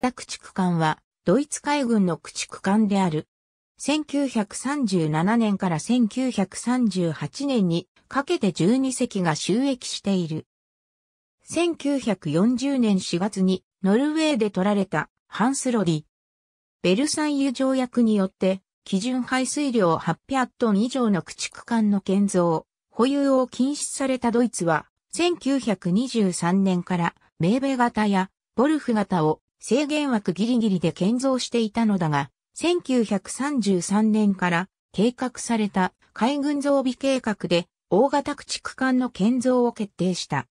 た駆逐艦は、ドイツ海軍の駆逐艦である。1937年から1938年にかけて12隻が収益している。1940年4月にノルウェーで取られたハンスロディ。ベルサイユ条約によって基準排水量800トン以上の駆逐艦の建造、保有を禁止されたドイツは1923年からメーベ型やボルフ型を制限枠ギリギリで建造していたのだが、1933年から計画された海軍増備計画で大型駆逐艦の建造を決定した。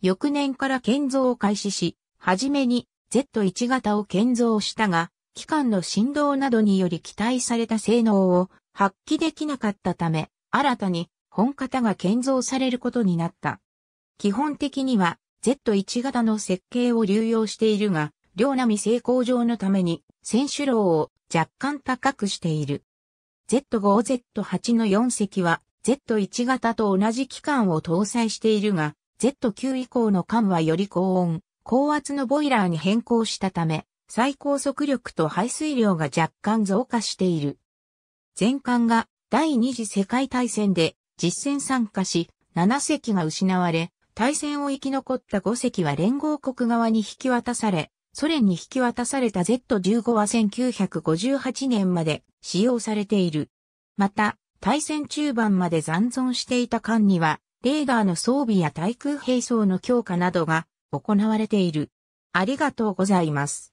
翌年から建造を開始し、はじめに Z1 型を建造したが、機関の振動などにより期待された性能を発揮できなかったため、新たに本型が建造されることになった。基本的には Z1 型の設計を流用しているが、両波性向上のために、選手楼を若干高くしている。Z5Z8 の4隻は Z1 型と同じ機関を搭載しているが、Z9 以降の艦はより高温、高圧のボイラーに変更したため、最高速力と排水量が若干増加している。全艦が第二次世界大戦で実戦参加し、7隻が失われ、大戦を生き残った5隻は連合国側に引き渡され、ソ連に引き渡された Z15 は1958年まで使用されている。また、対戦中盤まで残存していた間には、レーダーの装備や対空兵装の強化などが行われている。ありがとうございます。